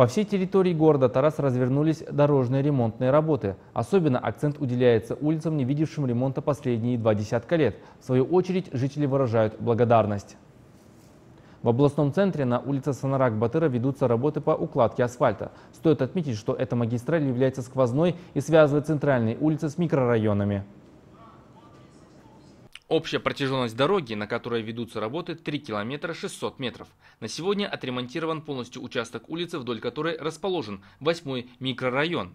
По всей территории города Тарас развернулись дорожные ремонтные работы. Особенно акцент уделяется улицам, не видевшим ремонта последние два десятка лет. В свою очередь жители выражают благодарность. В областном центре на улице Санарак-Батыра ведутся работы по укладке асфальта. Стоит отметить, что эта магистраль является сквозной и связывает центральные улицы с микрорайонами. Общая протяженность дороги, на которой ведутся работы, 3 километра 600 метров. На сегодня отремонтирован полностью участок улицы, вдоль которой расположен 8 микрорайон.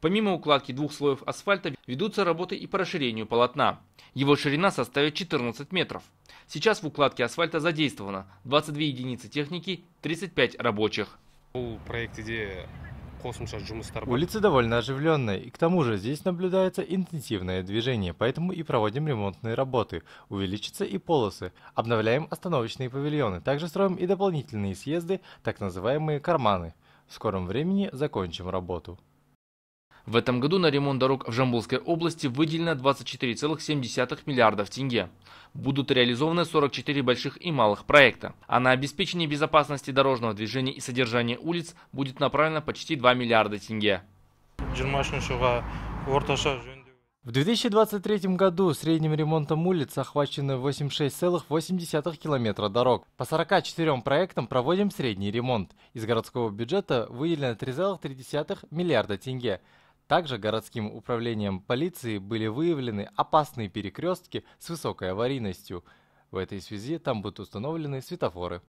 Помимо укладки двух слоев асфальта ведутся работы и по расширению полотна. Его ширина составит 14 метров. Сейчас в укладке асфальта задействовано 22 единицы техники, 35 рабочих. Проект идея қосымша жұмыстар бар улица довольно оживленная и к тому же здесь наблюдается интенсивное движение поэтому и проводим ремонтные работы увеличатся и полосы обновляем остановочные павильоны также строим и дополнительные съезды так называемые карманы в скором времени закончим работу в этом году на ремонт дорог в Жамбулской области выделено 24,7 миллиардов тенге. Будут реализованы 44 больших и малых проекта. А на обеспечение безопасности дорожного движения и содержание улиц будет направлено почти 2 миллиарда тенге. В 2023 году средним ремонтом улиц охвачено 86,8 километра дорог. По 44 проектам проводим средний ремонт. Из городского бюджета выделено 3,3 миллиарда тенге. Также городским управлением полиции были выявлены опасные перекрестки с высокой аварийностью. В этой связи там будут установлены светофоры.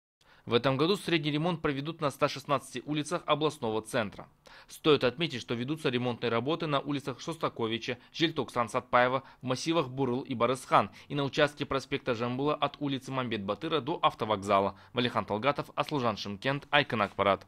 В этом году средний ремонт проведут на 116 улицах областного центра. Стоит отметить, что ведутся ремонтные работы на улицах Шостаковича, Жильтоксан-Сатпаева, в массивах Бурыл и Барысхан и на участке проспекта Жамбула от улицы Мамбет-Батыра до автовокзала. Валихан Талгатов, Аслужан Шимкент, Айкон Акпарат.